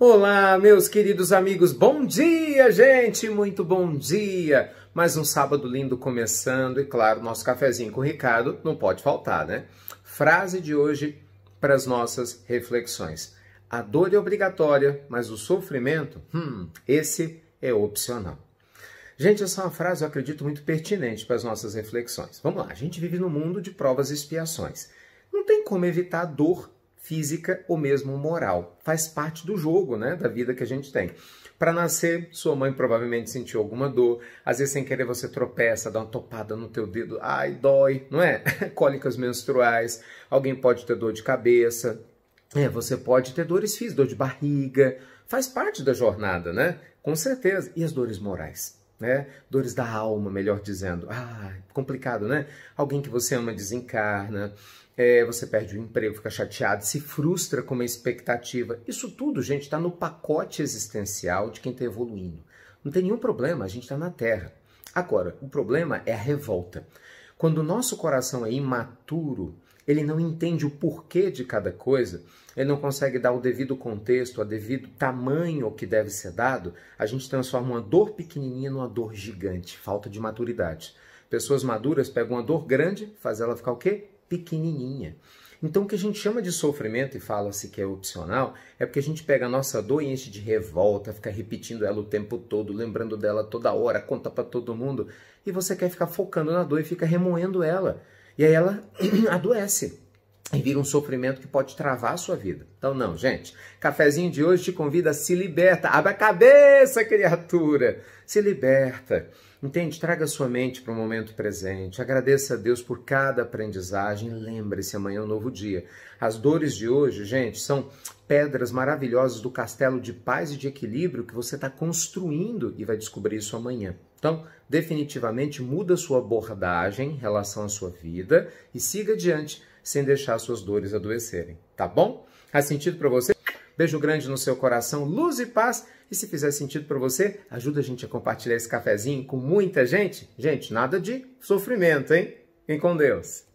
Olá, meus queridos amigos, bom dia, gente! Muito bom dia! Mais um sábado lindo começando e, claro, nosso cafezinho com o Ricardo não pode faltar, né? Frase de hoje para as nossas reflexões: A dor é obrigatória, mas o sofrimento, hum, esse é opcional. Gente, essa é uma frase, eu acredito, muito pertinente para as nossas reflexões. Vamos lá, a gente vive num mundo de provas e expiações. Não tem como evitar a dor física ou mesmo moral. Faz parte do jogo, né, da vida que a gente tem. Para nascer, sua mãe provavelmente sentiu alguma dor, às vezes sem querer você tropeça, dá uma topada no teu dedo, ai, dói, não é? Cólicas menstruais, alguém pode ter dor de cabeça, é, você pode ter dores físicas, dor de barriga, faz parte da jornada, né? Com certeza. E as dores morais? né? Dores da alma, melhor dizendo. Ah, complicado, né? Alguém que você ama desencarna, é, você perde o emprego, fica chateado, se frustra com uma expectativa. Isso tudo, gente, está no pacote existencial de quem está evoluindo. Não tem nenhum problema, a gente está na Terra. Agora, o problema é a revolta. Quando o nosso coração é imaturo, ele não entende o porquê de cada coisa, ele não consegue dar o devido contexto, o devido tamanho que deve ser dado, a gente transforma uma dor pequenininha numa dor gigante, falta de maturidade. Pessoas maduras pegam uma dor grande, faz ela ficar o quê? Pequenininha. Então, o que a gente chama de sofrimento e fala-se que é opcional é porque a gente pega a nossa dor e enche de revolta, fica repetindo ela o tempo todo, lembrando dela toda hora, conta para todo mundo, e você quer ficar focando na dor e fica remoendo ela. E aí ela adoece e vira um sofrimento que pode travar a sua vida. Então não, gente, cafezinho de hoje te convida a se liberta, abre a cabeça, criatura, se liberta. Entende? Traga sua mente para o momento presente. Agradeça a Deus por cada aprendizagem. Lembre-se, amanhã é um novo dia. As dores de hoje, gente, são pedras maravilhosas do castelo de paz e de equilíbrio que você está construindo e vai descobrir isso amanhã. Então, definitivamente muda sua abordagem em relação à sua vida e siga adiante sem deixar suas dores adoecerem, tá bom? Faz sentido para você? Beijo grande no seu coração, luz e paz. E se fizer sentido para você, ajuda a gente a compartilhar esse cafezinho com muita gente. Gente, nada de sofrimento, hein? Vem com Deus.